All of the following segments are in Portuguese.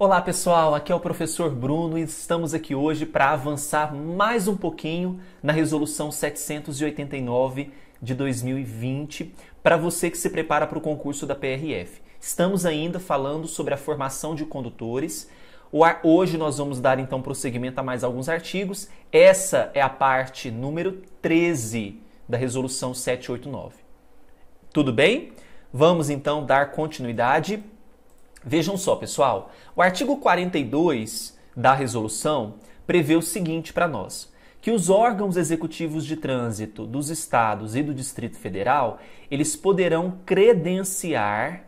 Olá pessoal, aqui é o professor Bruno e estamos aqui hoje para avançar mais um pouquinho na resolução 789 de 2020 para você que se prepara para o concurso da PRF. Estamos ainda falando sobre a formação de condutores. Hoje nós vamos dar então prosseguimento a mais alguns artigos. Essa é a parte número 13 da resolução 789. Tudo bem? Vamos então dar continuidade Vejam só, pessoal, o artigo 42 da resolução prevê o seguinte para nós: que os órgãos executivos de trânsito dos estados e do Distrito Federal, eles poderão credenciar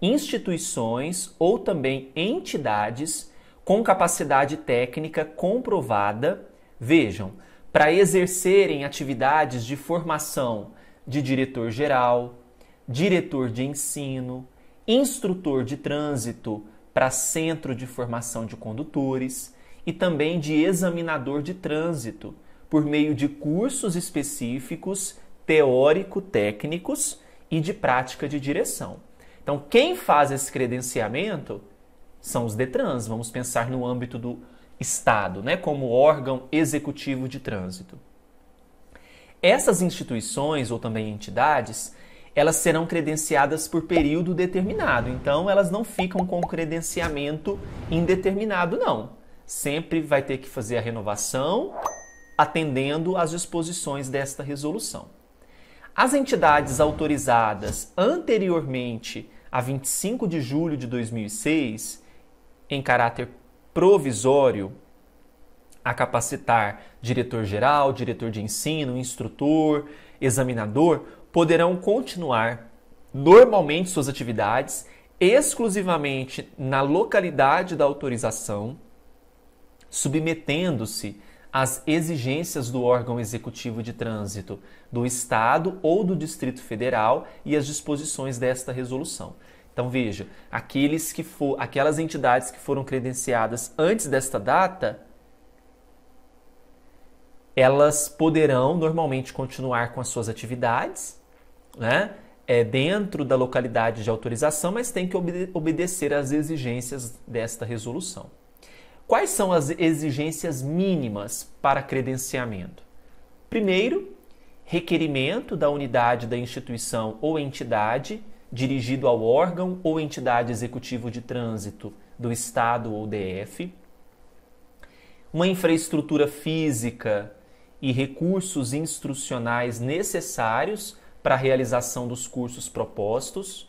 instituições ou também entidades com capacidade técnica comprovada, vejam, para exercerem atividades de formação de diretor geral, diretor de ensino, instrutor de trânsito para centro de formação de condutores e também de examinador de trânsito, por meio de cursos específicos teórico-técnicos e de prática de direção. Então, quem faz esse credenciamento são os Detrans, vamos pensar no âmbito do Estado, né, como órgão executivo de trânsito. Essas instituições ou também entidades elas serão credenciadas por período determinado. Então, elas não ficam com credenciamento indeterminado, não. Sempre vai ter que fazer a renovação atendendo às disposições desta resolução. As entidades autorizadas anteriormente a 25 de julho de 2006, em caráter provisório, a capacitar diretor-geral, diretor de ensino, instrutor, examinador, poderão continuar normalmente suas atividades exclusivamente na localidade da autorização, submetendo-se às exigências do órgão executivo de trânsito do Estado ou do Distrito Federal e às disposições desta resolução. Então veja, aqueles que for, aquelas entidades que foram credenciadas antes desta data, elas poderão normalmente continuar com as suas atividades né? É dentro da localidade de autorização, mas tem que obede obedecer às exigências desta resolução. Quais são as exigências mínimas para credenciamento? Primeiro, requerimento da unidade da instituição ou entidade dirigido ao órgão ou entidade executivo de trânsito do Estado ou DF, uma infraestrutura física e recursos instrucionais necessários para a realização dos cursos propostos,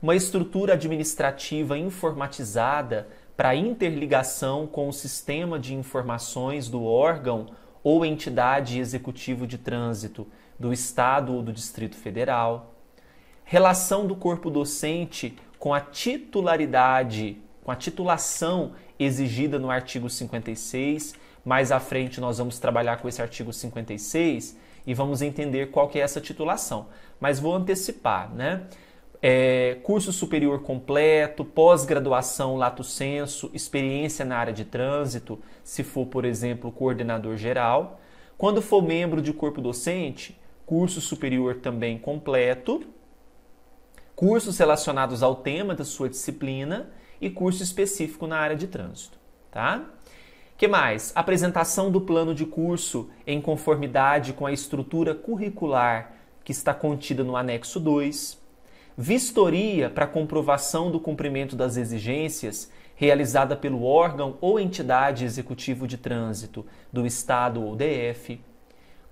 uma estrutura administrativa informatizada para interligação com o sistema de informações do órgão ou entidade executivo de trânsito do Estado ou do Distrito Federal, relação do corpo docente com a titularidade, com a titulação exigida no artigo 56. Mais à frente nós vamos trabalhar com esse artigo 56 e vamos entender qual que é essa titulação. Mas vou antecipar, né? É, curso superior completo, pós-graduação lato senso, experiência na área de trânsito, se for, por exemplo, coordenador geral. Quando for membro de corpo docente, curso superior também completo, cursos relacionados ao tema da sua disciplina e curso específico na área de trânsito, tá? Que mais? Apresentação do plano de curso em conformidade com a estrutura curricular que está contida no anexo 2. Vistoria para comprovação do cumprimento das exigências realizada pelo órgão ou entidade executivo de trânsito do estado ou DF.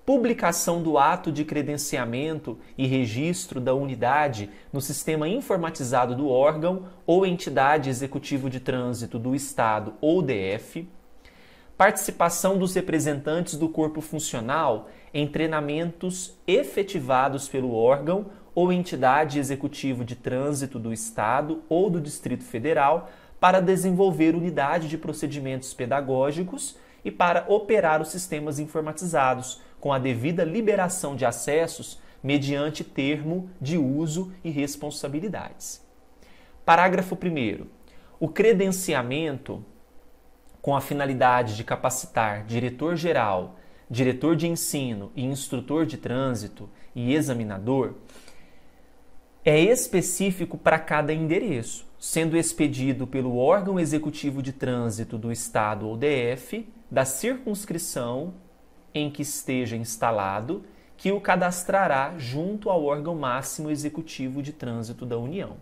Publicação do ato de credenciamento e registro da unidade no sistema informatizado do órgão ou entidade executivo de trânsito do estado ou DF participação dos representantes do corpo funcional em treinamentos efetivados pelo órgão ou entidade executivo de trânsito do Estado ou do Distrito Federal para desenvolver unidade de procedimentos pedagógicos e para operar os sistemas informatizados, com a devida liberação de acessos mediante termo de uso e responsabilidades. Parágrafo 1. O credenciamento com a finalidade de capacitar diretor-geral, diretor de ensino e instrutor de trânsito e examinador, é específico para cada endereço, sendo expedido pelo órgão executivo de trânsito do Estado ou DF, da circunscrição em que esteja instalado, que o cadastrará junto ao órgão máximo executivo de trânsito da União.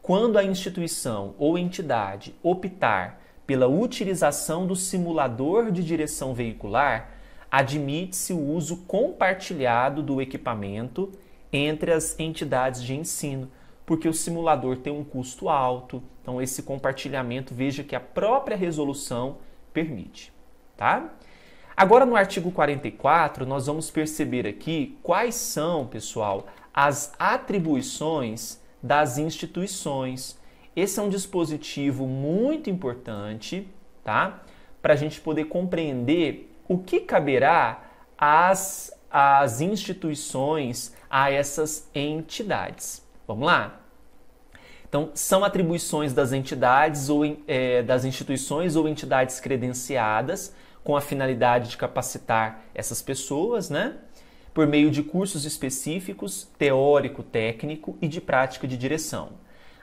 Quando a instituição ou entidade optar pela utilização do simulador de direção veicular, admite-se o uso compartilhado do equipamento entre as entidades de ensino, porque o simulador tem um custo alto. Então, esse compartilhamento, veja que a própria resolução permite. Tá? Agora, no artigo 44, nós vamos perceber aqui quais são, pessoal, as atribuições das instituições esse é um dispositivo muito importante, tá? Para a gente poder compreender o que caberá às, às instituições, a essas entidades. Vamos lá? Então, são atribuições das entidades ou é, das instituições ou entidades credenciadas com a finalidade de capacitar essas pessoas, né? Por meio de cursos específicos, teórico, técnico e de prática de direção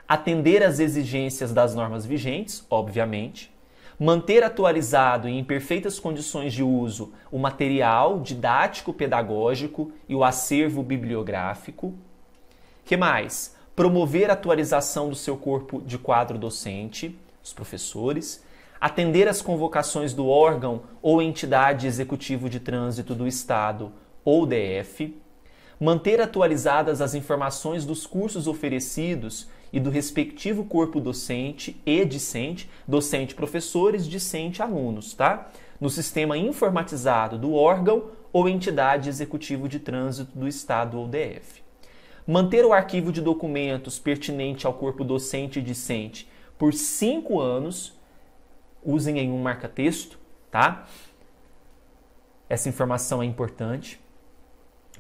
atender às exigências das normas vigentes, obviamente, manter atualizado e em perfeitas condições de uso o material didático-pedagógico e o acervo bibliográfico. Que mais? Promover a atualização do seu corpo de quadro docente, os professores, atender às convocações do órgão ou entidade executivo de trânsito do estado ou DF, manter atualizadas as informações dos cursos oferecidos e do respectivo corpo docente e discente, docente professores, discente alunos, tá? No sistema informatizado do órgão ou entidade executivo de trânsito do Estado ou DF. Manter o arquivo de documentos pertinente ao corpo docente e discente por cinco anos, usem em um marca-texto, tá? Essa informação é importante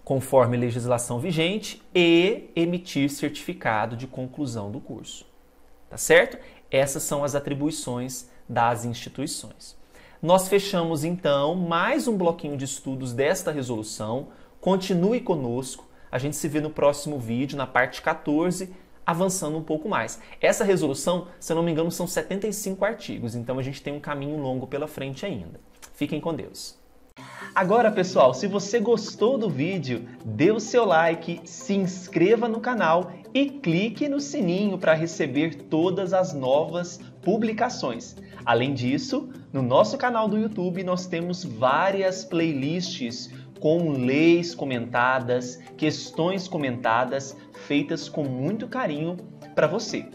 conforme legislação vigente e emitir certificado de conclusão do curso. Tá certo? Essas são as atribuições das instituições. Nós fechamos então mais um bloquinho de estudos desta resolução. Continue conosco. A gente se vê no próximo vídeo, na parte 14, avançando um pouco mais. Essa resolução, se eu não me engano, são 75 artigos, então a gente tem um caminho longo pela frente ainda. Fiquem com Deus. Agora, pessoal, se você gostou do vídeo, dê o seu like, se inscreva no canal e clique no sininho para receber todas as novas publicações. Além disso, no nosso canal do YouTube nós temos várias playlists com leis comentadas, questões comentadas, feitas com muito carinho para você.